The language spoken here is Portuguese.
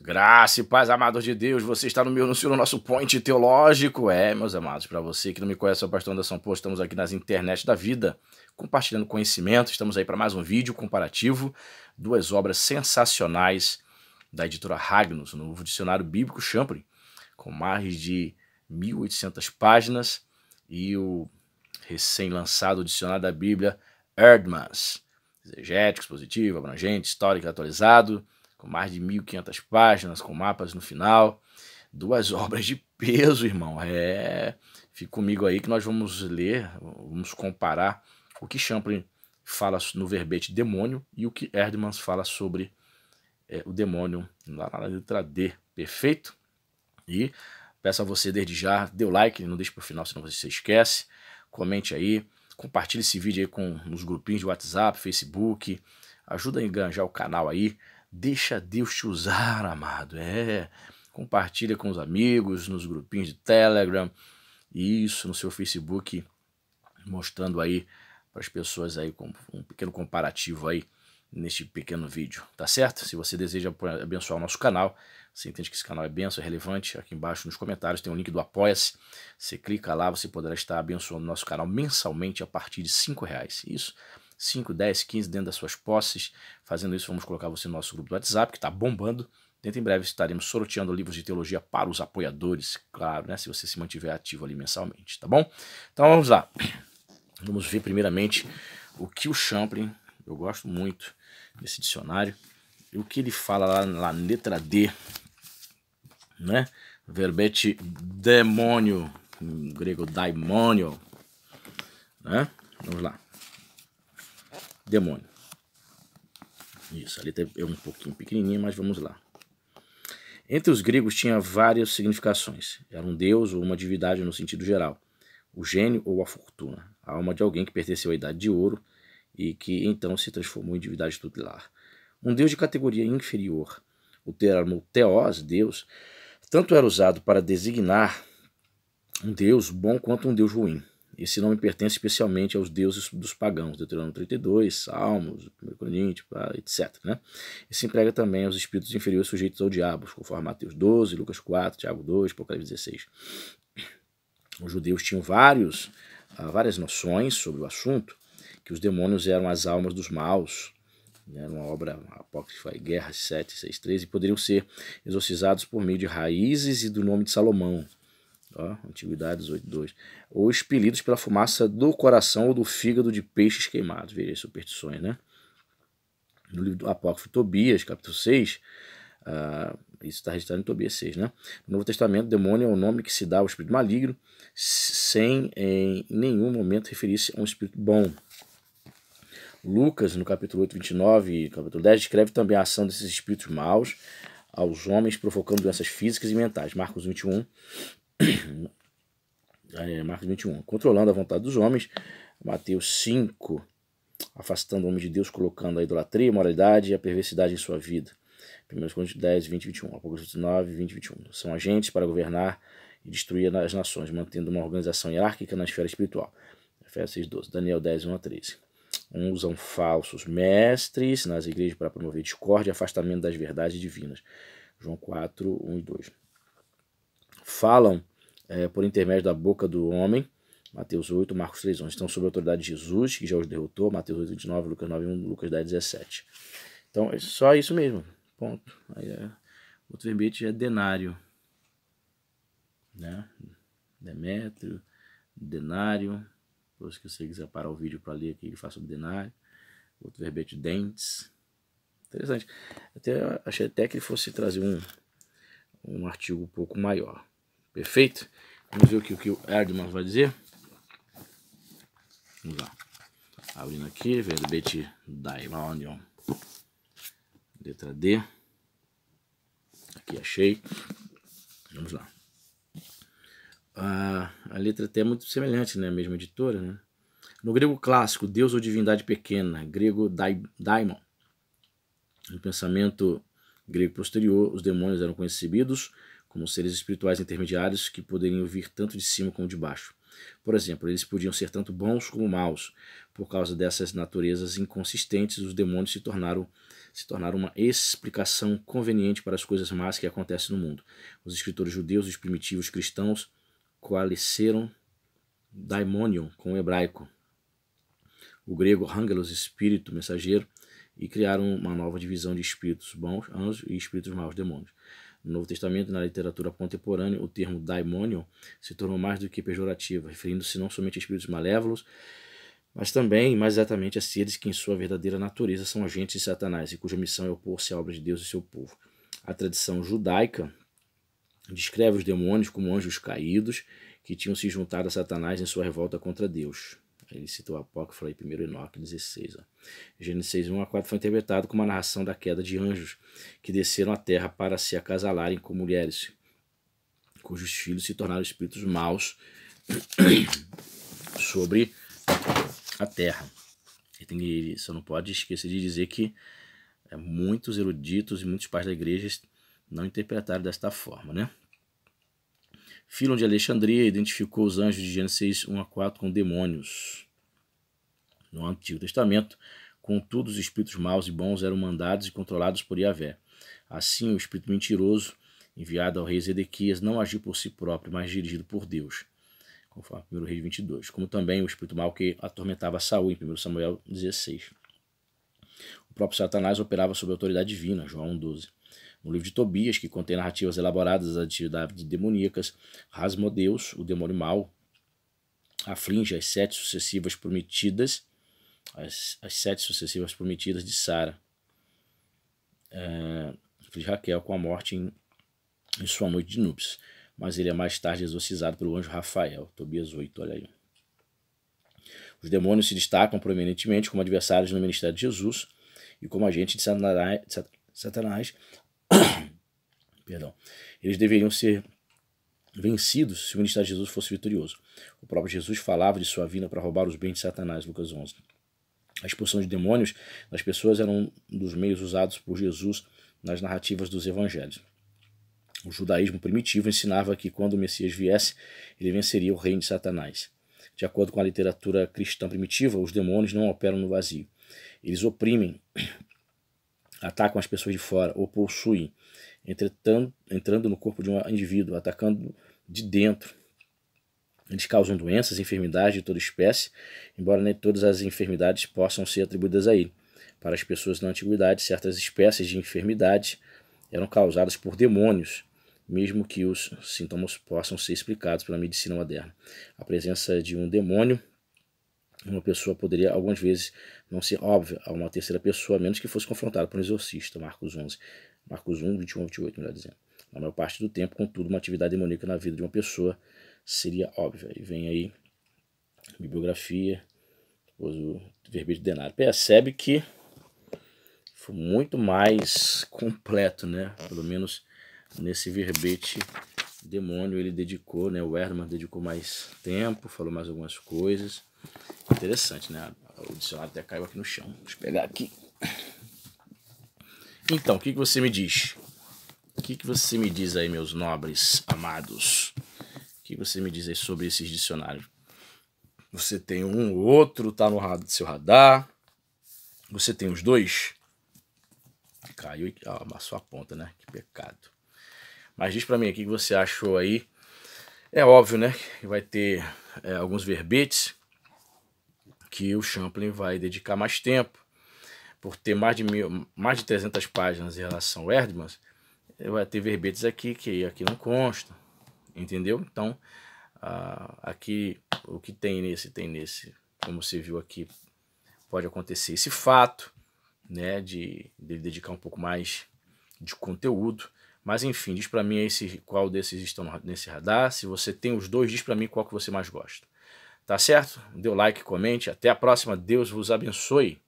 Graça e paz, amados de Deus, você está no meu seu, no nosso point teológico. É, meus amados, para você que não me conhece, eu sou o pastor Anderson Pô, estamos aqui nas internet da vida, compartilhando conhecimento. Estamos aí para mais um vídeo comparativo, duas obras sensacionais da editora Ragnos, no novo dicionário bíblico Champlin, com mais de 1800 páginas, e o recém-lançado dicionário da Bíblia Erdmans, exegético, expositivo, abrangente, histórico, atualizado, com mais de 1.500 páginas, com mapas no final. Duas obras de peso, irmão. É. Fique comigo aí que nós vamos ler, vamos comparar o que Champlin fala no verbete demônio e o que Erdmans fala sobre é, o demônio lá na letra D, perfeito? E peço a você desde já, dê o like, não deixe para o final, senão você se esquece. Comente aí, compartilhe esse vídeo aí com os grupinhos de WhatsApp, Facebook, ajuda a enganjar o canal aí. Deixa Deus te usar, amado. É. Compartilha com os amigos, nos grupinhos de Telegram, isso, no seu Facebook, mostrando aí para as pessoas aí um pequeno comparativo aí neste pequeno vídeo, tá certo? Se você deseja abençoar o nosso canal, você entende que esse canal é benção, é relevante, aqui embaixo nos comentários tem o um link do Apoia-se, você clica lá, você poderá estar abençoando o nosso canal mensalmente a partir de cinco reais. Isso 5, 10, 15 dentro das suas posses. Fazendo isso, vamos colocar você no nosso grupo do WhatsApp, que está bombando. Dentro em breve estaremos sorteando livros de teologia para os apoiadores, claro, né? Se você se mantiver ativo ali mensalmente, tá bom? Então vamos lá. Vamos ver primeiramente o que o Champlin, eu gosto muito desse dicionário, e o que ele fala lá na letra D, né? Verbete demônio, em grego daimônio, né? Vamos lá demônio. Isso, ali é um pouquinho pequenininho, mas vamos lá. Entre os gregos tinha várias significações. Era um deus ou uma divindade no sentido geral, o gênio ou a fortuna, a alma de alguém que pertenceu à idade de ouro e que então se transformou em divindade tutelar. Um deus de categoria inferior. O termo teós, deus, tanto era usado para designar um deus bom quanto um deus ruim. Esse nome pertence especialmente aos deuses dos pagãos, Deuteronômio 32, Salmos, 1 Coríntios, etc. Né? E se emprega também aos espíritos inferiores sujeitos ao diabo, conforme Mateus 12, Lucas 4, Tiago 2, Apocalipse 16. Os judeus tinham vários, ah, várias noções sobre o assunto, que os demônios eram as almas dos maus, né? era uma obra apócrifa, Guerra 7, 6, 13, e poderiam ser exorcizados por meio de raízes e do nome de Salomão. Ó, Antiguidades 8.2. Ou expelidos pela fumaça do coração ou do fígado de peixes queimados. Veja as superstições, né? No livro do Apócrifo Tobias, capítulo 6, uh, ah, isso está registrado em Tobias 6, né? No Novo Testamento, demônio é o nome que se dá ao espírito maligno, sem em nenhum momento referir-se a um espírito bom. Lucas, no capítulo 8, 29 e capítulo 10, descreve também a ação desses espíritos maus aos homens, provocando doenças físicas e mentais. Marcos 21, Marcos 21. Controlando a vontade dos homens. Mateus 5. Afastando o homem de Deus, colocando a idolatria, a moralidade e a perversidade em sua vida. 1 Coríntios 10, 20 21. Apocalipse 9, 20 21. São agentes para governar e destruir as nações, mantendo uma organização hierárquica na esfera espiritual. Efésios 6, 12. Daniel 10, 1 a 13. Uns usam falsos mestres nas igrejas para promover discórdia e afastamento das verdades divinas. João 4, 1 e 2. Falam é, por intermédio da boca do homem, Mateus 8, Marcos 3, 11. Estão sob a autoridade de Jesus, que já os derrotou, Mateus 8, 29, Lucas 9, 1, Lucas 10, 17. Então, é só isso mesmo, ponto. Aí é, outro verbete é denário, né? Demétrio, denário, depois que você quiser parar o vídeo para ler aqui, ele faça o denário. Outro verbete, dentes. Interessante. Até, achei até que ele fosse trazer um, um artigo um pouco maior. Perfeito? Vamos ver o que, o, que o vai dizer. Vamos lá. Abrindo aqui, verbete Daimonion. Letra D. Aqui achei. Vamos lá. A, a letra T é muito semelhante, né? A mesma editora, né? No grego clássico, Deus ou divindade pequena, grego daimon. No pensamento grego posterior, os demônios eram concebidos como seres espirituais intermediários que poderiam vir tanto de cima como de baixo. Por exemplo, eles podiam ser tanto bons como maus. Por causa dessas naturezas inconsistentes, os demônios se tornaram, se tornaram uma explicação conveniente para as coisas más que acontecem no mundo. Os escritores judeus e os primitivos cristãos coalesceram daimonion com o hebraico, o grego hangelos, espírito, mensageiro, e criaram uma nova divisão de espíritos bons, anjos, e espíritos maus, demônios. No Novo Testamento, na literatura contemporânea, o termo daimonion se tornou mais do que pejorativo, referindo-se não somente a espíritos malévolos, mas também, mais exatamente, a seres que em sua verdadeira natureza são agentes de Satanás e cuja missão é opor-se à obra de Deus e seu povo. A tradição judaica descreve os demônios como anjos caídos que tinham se juntado a Satanás em sua revolta contra Deus. Ele citou Apócrifo e 1 Enoque 16. Ó. Gênesis 1 a 4 foi interpretado como a narração da queda de anjos que desceram à terra para se acasalarem com mulheres, cujos filhos se tornaram espíritos maus sobre a terra. você não pode esquecer de dizer que eh, muitos eruditos e muitos pais da igreja não interpretaram desta forma, né? Filon de Alexandria identificou os anjos de Gênesis 1 a 4 com demônios. No Antigo Testamento, contudo, os espíritos maus e bons eram mandados e controlados por Yahvé. Assim, o espírito mentiroso, enviado ao rei Zedequias, não agiu por si próprio, mas dirigido por Deus, conforme 1 Rei 22, como também o espírito mau que atormentava Saul, em 1 Samuel 16. O próprio Satanás operava sob a autoridade divina, João 12 no livro de Tobias, que contém narrativas elaboradas das atividades demoníacas, Rasmodeus, o demônio mau, aflige as sete sucessivas prometidas, as, as sete sucessivas prometidas de Sara, é, de Raquel, com a morte em, em sua noite de núpcias. Mas ele é mais tarde exorcizado pelo anjo Rafael, Tobias 8, olha aí. Os demônios se destacam proeminentemente como adversários no ministério de Jesus e como agente de Satanás, de Satanás Perdão. Eles deveriam ser vencidos se o ministério de Jesus fosse vitorioso. O próprio Jesus falava de sua vinda para roubar os bens de Satanás, Lucas 11. A expulsão de demônios das pessoas era um dos meios usados por Jesus nas narrativas dos evangelhos. O judaísmo primitivo ensinava que quando o Messias viesse, ele venceria o reino de Satanás. De acordo com a literatura cristã primitiva, os demônios não operam no vazio. Eles oprimem, atacam as pessoas de fora ou possuem entrando no corpo de um indivíduo, atacando de dentro. Eles causam doenças, enfermidades de toda espécie, embora nem todas as enfermidades possam ser atribuídas a ele. Para as pessoas na antiguidade, certas espécies de enfermidades eram causadas por demônios, mesmo que os sintomas possam ser explicados pela medicina moderna. A presença de um demônio uma pessoa poderia algumas vezes não ser óbvia a uma terceira pessoa, a menos que fosse confrontada por um exorcista, Marcos 11. Marcos 1, 21 28, melhor dizendo. Na maior parte do tempo, contudo, uma atividade demoníaca na vida de uma pessoa seria óbvia. E vem aí bibliografia, depois o verbete de denário. Percebe que foi muito mais completo, né? Pelo menos nesse verbete demônio ele dedicou, né? O Herman dedicou mais tempo, falou mais algumas coisas. Interessante, né? O dicionário até caiu aqui no chão. Deixa eu pegar aqui. Então, o que, que você me diz? O que, que você me diz aí, meus nobres amados? O que você me diz aí sobre esses dicionários? Você tem um ou outro, tá no seu radar. Você tem os dois? Caiu e ah, amassou a ponta, né? Que pecado. Mas diz para mim aqui o que você achou aí. É óbvio, né? Que vai ter é, alguns verbetes que o Champlin vai dedicar mais tempo por ter mais de, mil, mais de 300 páginas em relação ao Erdmann, vai ter verbetes aqui que aqui não consta, entendeu? Então, uh, aqui o que tem nesse, tem nesse, como você viu aqui, pode acontecer esse fato, né, de, de dedicar um pouco mais de conteúdo, mas enfim, diz para mim esse, qual desses estão nesse radar, se você tem os dois, diz para mim qual que você mais gosta. Tá certo? Dê o like, comente, até a próxima, Deus vos abençoe.